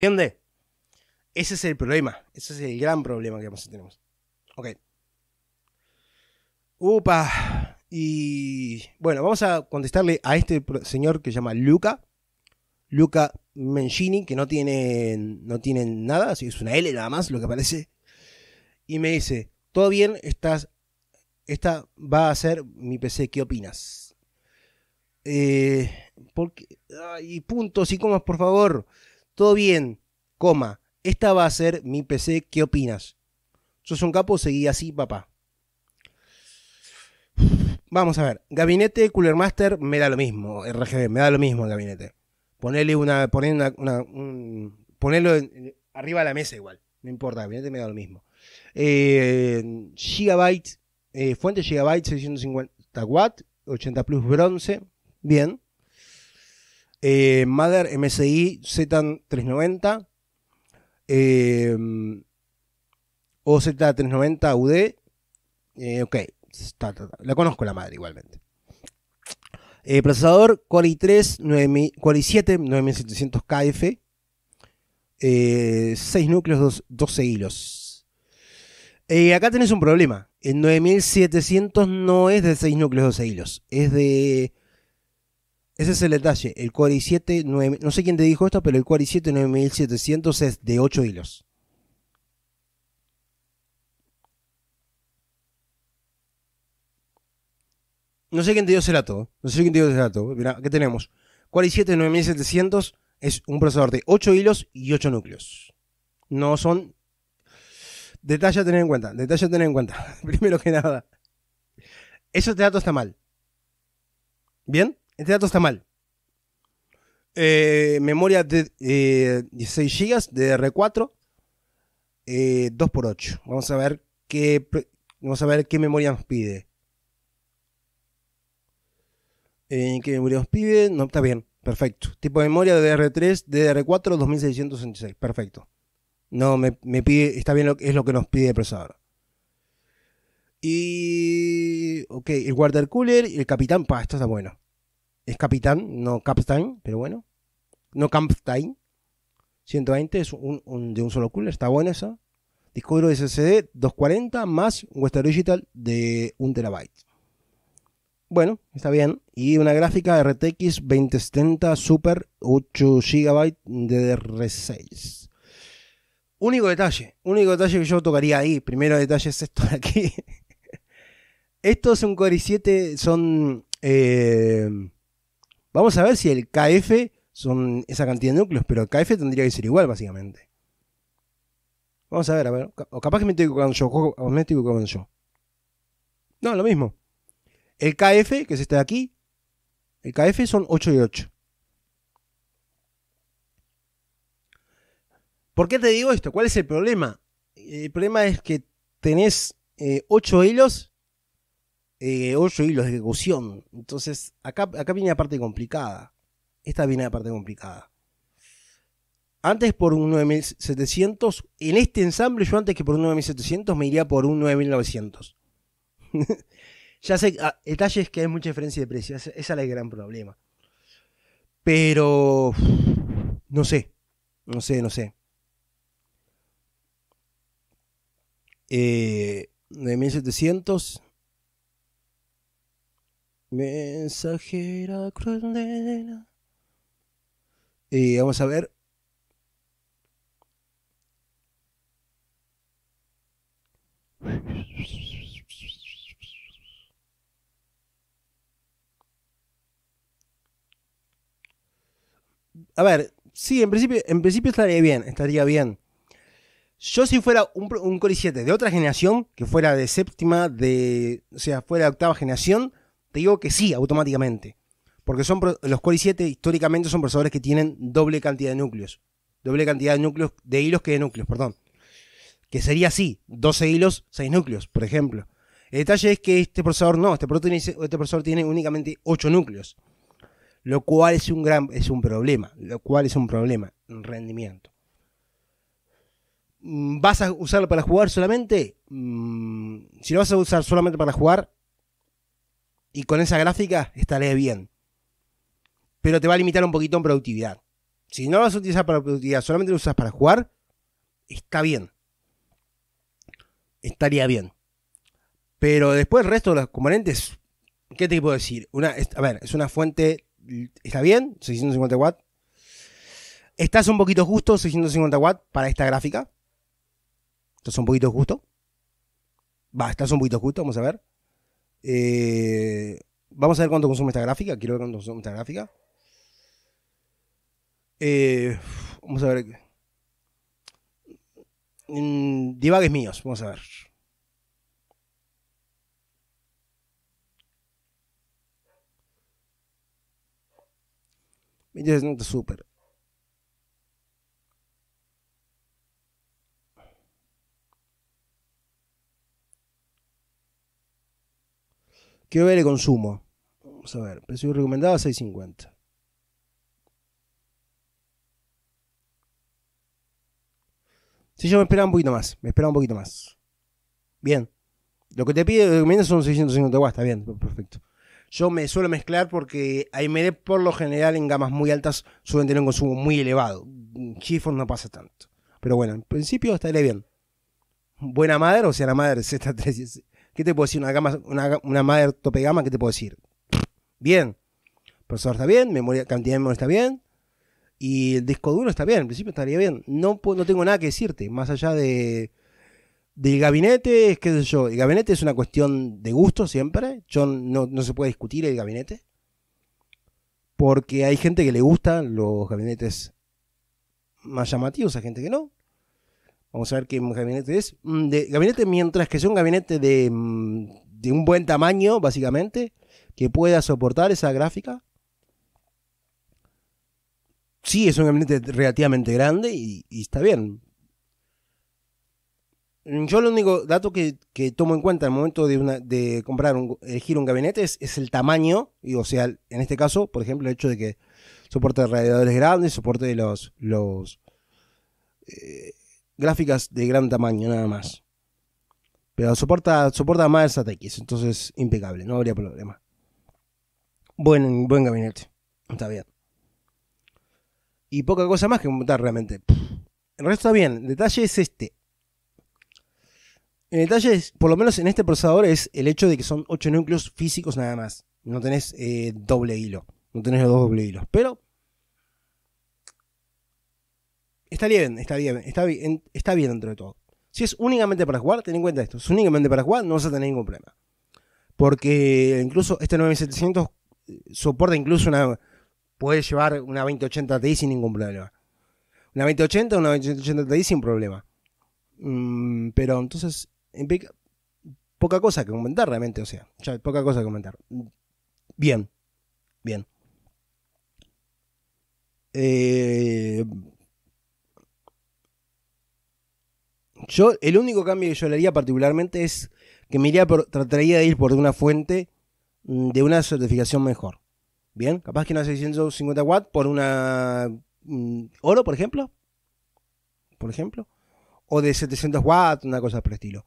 ¿Entiende? Ese es el problema. Ese es el gran problema que tenemos. Ok. Upa. Y bueno, vamos a contestarle a este señor que se llama Luca. Luca mencini que no tiene, no tiene nada, es una L nada más lo que parece Y me dice, todo bien, estás, esta va a ser mi PC, ¿qué opinas? Eh, porque, ay, puntos y comas, por favor todo bien, coma, esta va a ser mi PC, ¿qué opinas? Sos un capo, seguí así, papá. Vamos a ver, gabinete Cooler Master me da lo mismo, RGB, me da lo mismo el gabinete. Ponele una, poner una, ponerlo arriba de la mesa igual, no importa, el gabinete me da lo mismo. Eh, gigabyte, eh, fuente Gigabyte 650 w 80 Plus bronce, bien. Eh, Mother MSI Z390 eh, o Z390 UD. Eh, ok, la conozco la madre igualmente. Eh, procesador Core 3 Core 7 9700KF. 6 núcleos, 12 hilos. Eh, acá tenés un problema. El 9700 no es de 6 núcleos, 12 hilos. Es de ese es el detalle. El Core i7, 9, no sé quién te dijo esto, pero el Core i7 9700 es de 8 hilos. No sé quién te dio ese dato. No sé quién te dio ese dato. Mirá, ¿qué tenemos? Core i7 9700 es un procesador de 8 hilos y 8 núcleos. No son. Detalle a tener en cuenta. Detalle a tener en cuenta. Primero que nada. Ese dato está mal. ¿Bien? Este dato está mal. Eh, memoria de eh, 16 GB DDR4 2x8. Vamos a ver qué vamos a ver qué memoria nos pide. Eh, ¿Qué memoria nos pide? No, está bien. Perfecto. Tipo de memoria DDR3, DDR4, 2666. Perfecto. No, me, pide, está bien, lo, es lo que nos pide el procesador. Y. Ok, el water cooler y el capitán. Pa, esto está bueno es capitán, no captain, pero bueno. No Captain. 120 es un, de un solo cooler, está buena esa. Disco duro SSD 240 más Western Digital de 1 tb Bueno, está bien. Y una gráfica RTX 2070 Super 8 GB DDR6. Único detalle, único detalle que yo tocaría ahí. Primero detalle es esto de aquí. Estos es un Core i7, son eh, Vamos a ver si el KF son esa cantidad de núcleos, pero el KF tendría que ser igual, básicamente. Vamos a ver, a ver. O capaz que me estoy equivocando yo. O me estoy equivocando yo. No, lo mismo. El KF, que es este de aquí, el KF son 8 y 8. ¿Por qué te digo esto? ¿Cuál es el problema? El problema es que tenés 8 eh, hilos 8 y hilos de ejecución. Entonces, acá, acá viene la parte complicada. Esta viene la parte complicada. Antes por un 9700, en este ensamble yo antes que por un 9700 me iría por un 9900. ya sé, talle ah, detalles que hay mucha diferencia de precio, esa es el gran problema. Pero, no sé, no sé, no sé. 9700 eh, Mensajera cruel Y vamos a ver. A ver, sí, en principio, en principio estaría bien, estaría bien. Yo si fuera un, un Core 7 de otra generación, que fuera de séptima, de, o sea, fuera de octava generación, te digo que sí, automáticamente. Porque son los Core i7 históricamente son procesadores que tienen doble cantidad de núcleos. Doble cantidad de núcleos, de hilos que de núcleos, perdón. Que sería así, 12 hilos, 6 núcleos, por ejemplo. El detalle es que este procesador no, este procesador tiene este únicamente 8 núcleos. Lo cual es un gran es un problema, lo cual es un problema en rendimiento. ¿Vas a usarlo para jugar solamente? Mm, si lo vas a usar solamente para jugar, y con esa gráfica estaré bien. Pero te va a limitar un poquito en productividad. Si no lo vas a utilizar para productividad, solamente lo usas para jugar, está bien. Estaría bien. Pero después el resto de los componentes, ¿qué te puedo decir? Una, a ver, es una fuente, está bien, 650 watts. Estás un poquito justo, 650 watts para esta gráfica. Estás un poquito justo. Va, estás un poquito justo, vamos a ver. Eh, vamos a ver cuánto consume esta gráfica. Quiero ver cuánto consume esta gráfica. Eh, vamos a ver. Mm, divagues míos, vamos a ver. Súper. Quiero ver el consumo. Vamos a ver, precio recomendado 6.50. Si yo me esperaba un poquito más, me esperaba un poquito más. Bien. Lo que te pide recomienda son 650 watts, está bien, perfecto. Yo me suelo mezclar porque AMD por lo general en gamas muy altas suelen tener un consumo muy elevado. GeForce no pasa tanto. Pero bueno, en principio estaría bien. Buena madre, o sea, la madre Z3, ¿Qué te puedo decir? Una, una, madre tope gama, ¿qué te puedo decir? Bien. El procesador está bien, memoria, cantidad de memoria está bien. Y el disco duro está bien, en principio estaría bien. No, no tengo nada que decirte, más allá de del gabinete, qué sé yo. El gabinete es una cuestión de gusto siempre. Yo no, no se puede discutir el gabinete. Porque hay gente que le gustan los gabinetes más llamativos, hay gente que no. Vamos a ver qué gabinete es. Mm, gabinete, mientras que sea un gabinete mm, de, un buen tamaño, básicamente, que pueda soportar esa gráfica. Sí, es un gabinete relativamente grande y, está bien. Mm, yo lo único dato que, que, tomo en cuenta al momento de, comprar, elegir un gabinete es, el tamaño, y o sea, en este caso, por ejemplo, el hecho de que soporte radiadores grandes, soporte los, los eh, gráficas de gran tamaño, nada más. Pero soporta, soporta más ATX, entonces impecable, no habría problema. Buen, buen gabinete, está bien. Y poca cosa más que montar realmente. El resto está bien, el detalle es este. El detalle, es, por lo menos en este procesador, es el hecho de que son 8 núcleos físicos nada más. No tenés eh, doble hilo, no tenés los dos doble hilos. Pero Está bien, está bien, está bien, está bien dentro de todo. Si es únicamente para jugar, ten en cuenta esto. Si es únicamente para jugar, no vas a tener ningún problema. Porque incluso este 9700 eh, soporta incluso una... Puede llevar una 2080 Ti sin ningún problema. Una 2080 o una 2080 Ti sin problema. Mm, pero entonces, poca cosa que comentar realmente. O sea, poca cosa que comentar. Bien, bien. Eh, Yo, el único cambio que yo le haría particularmente es que me iría trataría de ir por una fuente mm, de una certificación mejor. Bien, capaz que una 650 watts por una mm, oro, por ejemplo. Por ejemplo. O de 700 watts, una cosa por el estilo.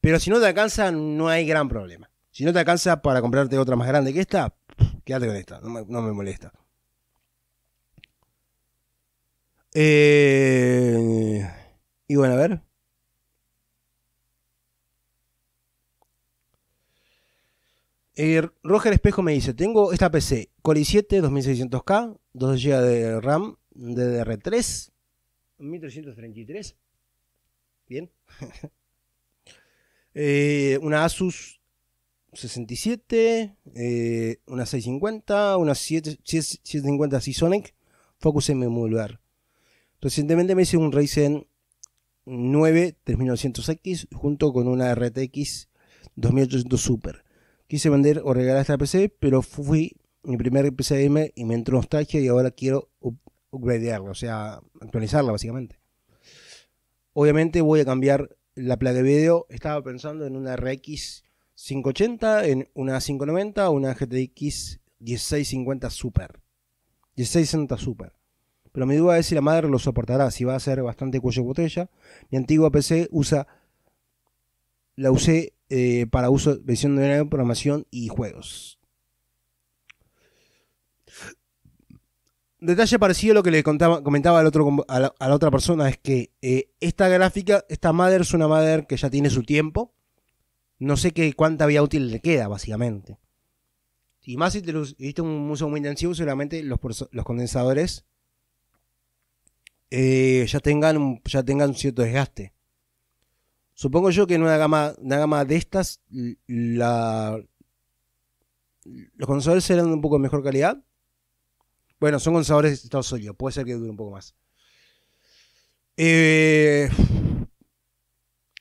Pero si no te alcanza, no hay gran problema. Si no te alcanza para comprarte otra más grande que esta, quédate con esta, no me, no me molesta. Eh, Eh, Roger Espejo me dice, tengo esta PC, Core i7 2600K, 2 GB de RAM, DDR3, 1333. Bien. Eh, una Asus 67, eh, una 650, una 7, 750 Seasonic, Focus M modular. Recientemente me hice un Ryzen 9 3900X junto con una RTX 2800 Super. Quise vender o regalar esta PC, pero fui mi primer PC y me entró nostalgia y ahora quiero upgradearla, o sea, actualizarla básicamente. Obviamente voy a cambiar la placa de video. Estaba pensando en una RX 580, en una 590, una GTX 1650 Super. 1660 Super. Pero mi duda es si la madre lo soportará, si va a ser bastante cuello botella. Mi antigua PC usa. La usé eh, para uso de versión de programación y juegos. Detalle parecido a lo que le comentaba a, la, otra persona es que eh, esta gráfica, esta madre es una madre que ya tiene su tiempo. No sé qué cuánta vía útil le queda, básicamente. Y más si te lo un uso muy intensivo, seguramente los, condensadores ya, eh, tengan, ya tengan un cierto desgaste. Supongo yo que en una gama, una gama de estas, los condensadores serán un poco mejor calidad. Bueno, son condensadores de estado sólido, puede ser que dure un poco más. Eh,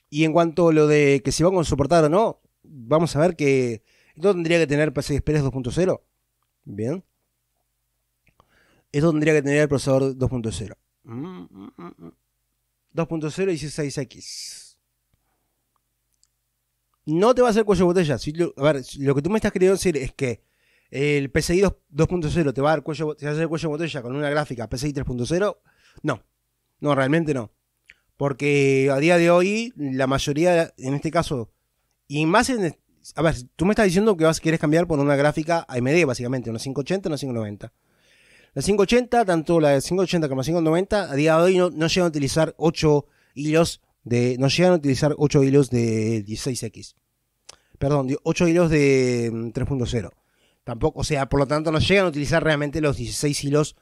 y en cuanto a lo de que si va a soportar o no, vamos a ver que esto tendría que tener PC Express 2.0. Bien. Esto tendría que tener el procesador 2.0. 2.0 y 6 x no te va a hacer cuello de botella. a ver, lo que tú me estás queriendo decir es que el PCI 2.0 te va a dar cuello, hacer cuello de botella con una gráfica PCI 3.0. No, no, realmente no. Porque a día de hoy, la mayoría, en este caso, y más en. A ver, tú me estás diciendo que vas, quieres cambiar por una gráfica AMD, básicamente, una 580, una 590. La 580, tanto la de 580 como la 590, a día de hoy no, no llegan a utilizar 8 hilos de. No llegan a utilizar 8 hilos de 16X perdón, 8 hilos de 3.0. Mm, Tampoco, o sea, por lo tanto no llegan a utilizar realmente los 16 hilos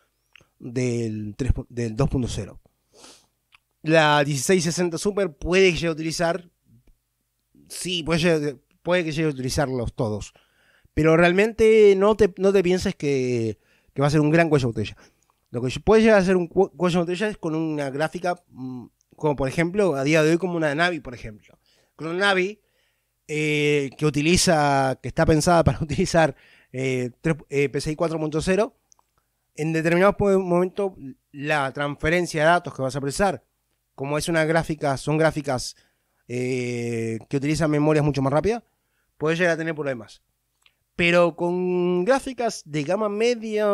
del, del 2.0. La 1660 Super puede que a utilizar, sí, puede, puede que llegue a utilizarlos todos. Pero realmente no te, no pienses que, que va a ser un gran cuello de botella. Lo que puede llegar a ser un cuello de botella es con una gráfica, mm, como por ejemplo, a día de hoy, como una Navi, por ejemplo. Con una Navi, eh, que utiliza, que está pensada para utilizar eh, eh PCI 4.0, en determinado momento la transferencia de datos que vas a precisar como es una gráfica, son gráficas eh, que utilizan memorias mucho más rápidas, puede llegar a tener problemas. Pero con gráficas de gama media,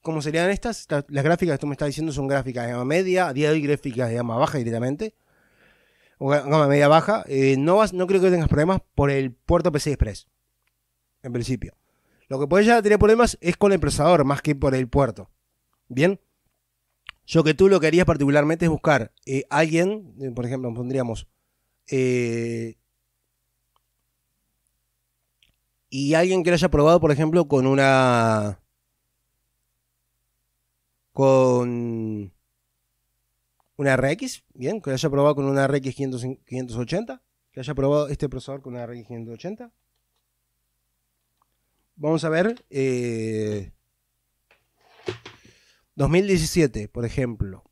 como serían estas, las gráficas que tú me estás diciendo son gráficas de gama media, a día de hoy gráficas de gama baja directamente media baja, eh, no, vas, no creo que tengas problemas por el puerto PC Express. En principio. Lo que puedes ya tener problemas es con el procesador, más que por el puerto. Bien. Yo que tú lo que harías particularmente es buscar a eh, alguien, eh, por ejemplo, pondríamos. y alguien que lo haya probado, por ejemplo, con una. Con una RX, bien, que haya probado con una RX 580, que haya probado este procesador con una RX 580. Vamos a ver, 2017, eh, por ejemplo.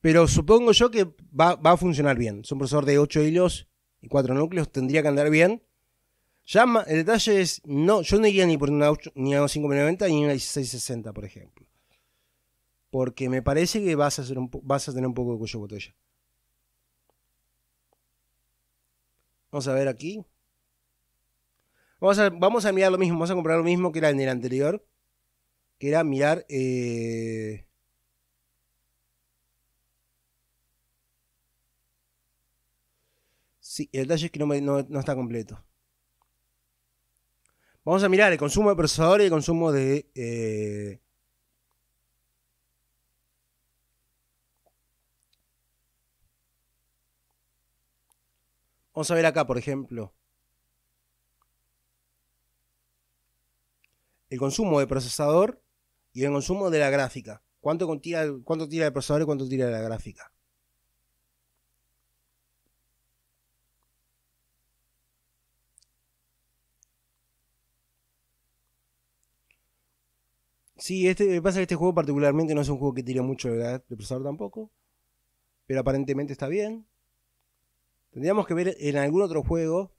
Pero supongo yo que va, a funcionar bien. Es un procesador de 8 hilos y 4 núcleos, tendría que andar bien. Ya el detalle es, no, yo no iría ni por una 590 ni ni una 1660, por ejemplo porque me parece que vas a, vas a tener un poco de cuello botella. Vamos a ver aquí. Vamos a, mirar lo mismo, vamos a comprar lo mismo que era en el anterior, que era mirar... Eh, sí, el detalle es que no, está completo. Vamos a mirar el consumo de procesador y el consumo de, eh, Vamos a ver acá, por ejemplo. El consumo de procesador y el consumo de la gráfica. ¿Cuánto, tira, el procesador y cuánto tira la gráfica? Sí, este, pasa que este juego particularmente no es un juego que tire mucho de procesador tampoco. Pero aparentemente está bien. Tendríamos que ver en algún otro juego.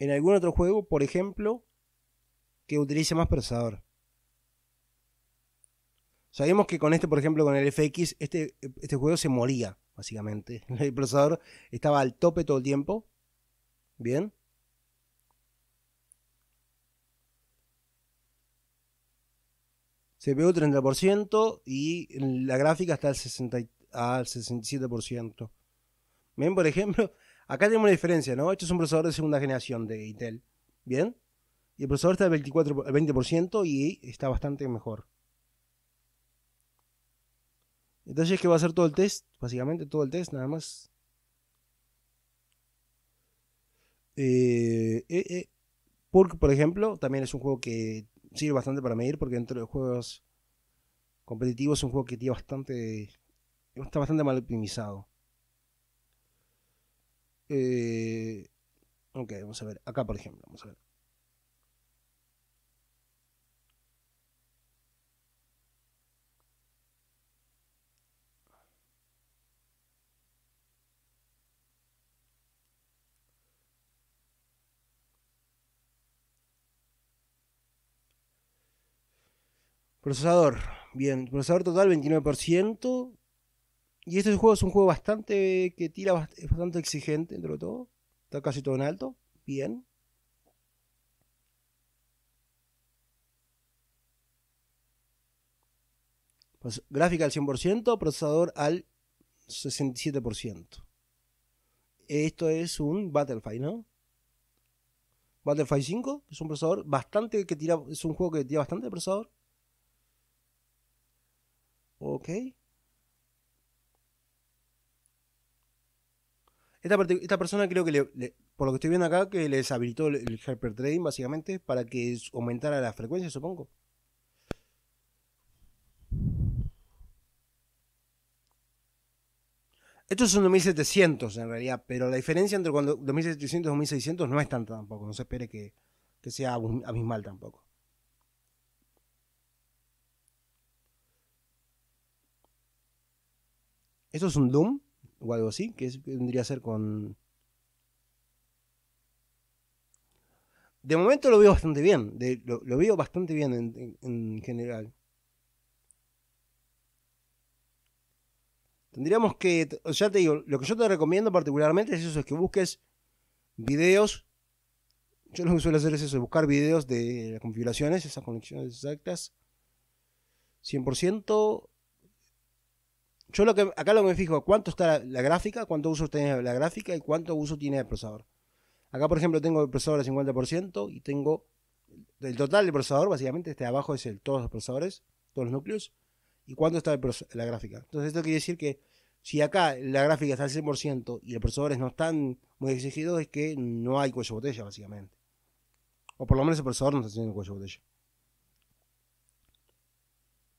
En algún otro juego, por ejemplo, que utilice más procesador. Sabemos que con este, por ejemplo, con el FX, este, este, juego se moría, básicamente. El procesador estaba al tope todo el tiempo. Bien. se CPU 30% y la gráfica está al, 60, al 67%. Ven, por ejemplo, acá tenemos una diferencia, ¿no? Este es un procesador de segunda generación de Intel. ¿Bien? Y el procesador está al 24, 20% y está bastante mejor. Entonces, que va a hacer todo el test? Básicamente todo el test, nada más. Eh, eh, eh por ejemplo, también es un juego que sirve bastante para medir porque dentro de los juegos competitivos es un juego que tiene bastante, está bastante mal optimizado. Eh, ok, vamos a ver. Acá, por ejemplo, vamos a ver. Procesador, bien, procesador total 29%, y este juego es un juego bastante que tira, bastante exigente dentro de todo. Está casi todo en alto. Bien. Pues, gráfica al 100%, procesador al 67%. Esto es un Battlefield, ¿no? Battlefield 5, es un procesador bastante que tira, es un juego que tira bastante procesador. Ok. Esta, persona creo que, por lo que estoy viendo acá, que les habilitó el, helper hyper trading básicamente para que aumentara la frecuencia, supongo. Estos son 2700 en realidad, pero la diferencia entre cuando 2700 y 2600 no es tanta tampoco. No se espere que, que sea abismal tampoco. ¿Esto es un Doom? o algo así, que vendría a ser con... De momento lo veo bastante bien, lo, veo bastante bien en, general. Tendríamos que, ya te digo, lo que yo te recomiendo particularmente es eso, es que busques videos. Yo lo que suelo hacer es eso, buscar videos de las configuraciones, esas conexiones exactas. 100%. Yo que acá lo que me fijo, cuánto está la, gráfica, cuánto uso tiene la gráfica y cuánto uso tiene el procesador. Acá, por ejemplo, tengo el procesador al 50% y tengo el total del procesador, básicamente, este abajo es el todos los procesadores, todos los núcleos, y cuánto está la gráfica. Entonces, esto quiere decir que si acá la gráfica está al 100% y los procesadores no están muy exigidos, es que no hay cuello botella, básicamente. O por lo menos el procesador no está haciendo cuello botella.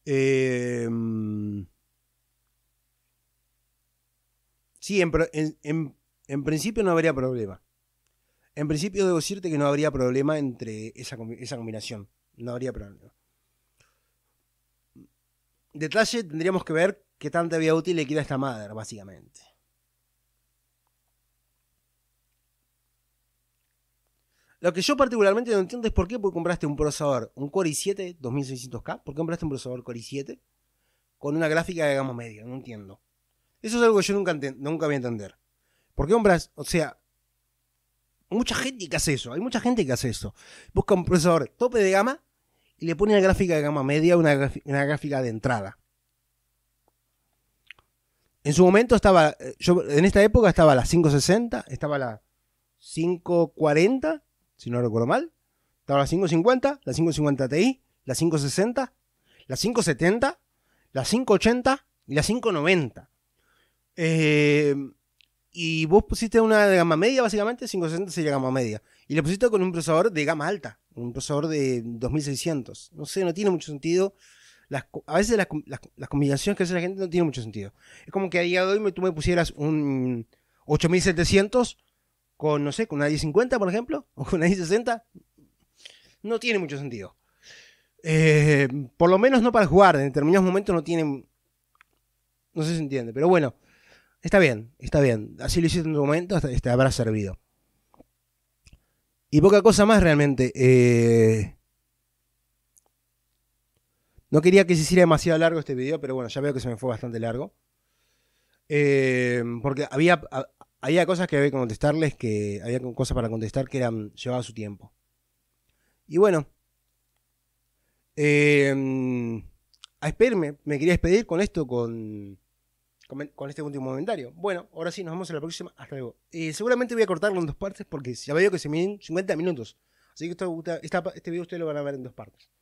Eh, mm, Sí, en, principio no habría problema. En principio debo decirte que no habría problema entre esa, combinación. No habría problema. Detalle, tendríamos que ver qué tanta vida útil le queda esta madre, básicamente. Lo que yo particularmente no entiendo es por qué compraste un procesador, un Core i7 2600K, por qué compraste un procesador Core i7 con una gráfica de gama media, no entiendo. Eso es algo que yo nunca, nunca voy a entender. Porque, hombres, o sea, mucha gente que hace eso. Hay mucha gente que hace eso. Busca un procesador tope de gama y le pone una gráfica de gama media, una, una gráfica de entrada. En su momento estaba, eh, yo en esta época estaba la 560, estaba la 540, si no recuerdo mal. Estaba la 550, la 550 Ti, la 560, la 570, la 580 y la 590. Em, y vos pusiste una de gama media, básicamente, 560 sería gama media. Y la pusiste con un procesador de gama alta, un procesador de 2600. No sé, no tiene mucho sentido. a veces las, combinaciones que hace la gente no tiene mucho sentido. Es como que a día de hoy tú me pusieras un 8700 con, no sé, con una 1050, por ejemplo, o con una 1060. No tiene mucho sentido. Em, por lo menos no para jugar. En determinados momentos no tienen. No sé si se entiende. Pero bueno. Está bien, está bien. Así lo hiciste en tu momento, te habrá servido. Y poca cosa más realmente. Eh, no quería que se hiciera demasiado largo este video, pero bueno, ya veo que se me fue bastante largo. Eh, porque había, había cosas que había que contestarles, que había cosas para contestar que eran llevaba su tiempo. Y bueno, eh, a esperarme, me quería despedir con esto, con con, este último comentario. Bueno, ahora sí, nos vemos en la próxima. Hasta luego. seguramente voy a cortarlo en dos partes porque ya veo que se miden 50 minutos. Así que este video ustedes lo van a ver en dos partes.